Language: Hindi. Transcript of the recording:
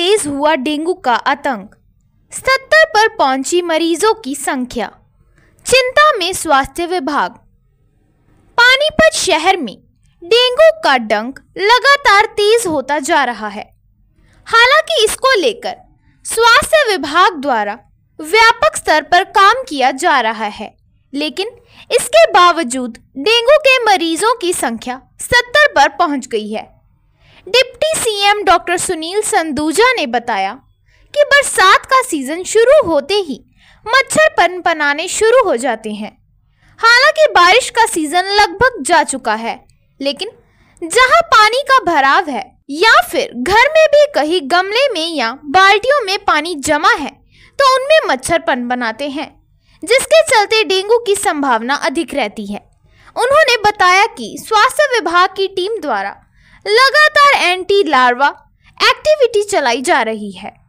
तेज हुआ डेंगू का आतंक सत्तर पर पहुंची मरीजों की संख्या चिंता में स्वास्थ्य विभाग पानीपत शहर में डेंगू का डंक लगातार तेज होता जा रहा है हालांकि इसको लेकर स्वास्थ्य विभाग द्वारा व्यापक स्तर पर काम किया जा रहा है लेकिन इसके बावजूद डेंगू के मरीजों की संख्या सत्तर पर पहुंच गई है deputy CM doctor Sunil Sanduja ने बताया कि बरसात का सीजन शुरू होते ही मच्छर पनपनाने शुरू हो जाते हैं हालांकि बारिश का सीजन लगभग जा चुका है लेकिन जहां पानी का भराव है या फिर घर में भी कहीं गमले में या बाल्टियों में पानी जमा है तो उनमें मच्छर पन बनाते हैं जिसके चलते डेंगू की संभावना अधिक रहती है उन्होंने बताया कि स्वास्थ्य विभाग की टीम द्वारा लगातार एंटी लार्वा एक्टिविटी चलाई जा रही है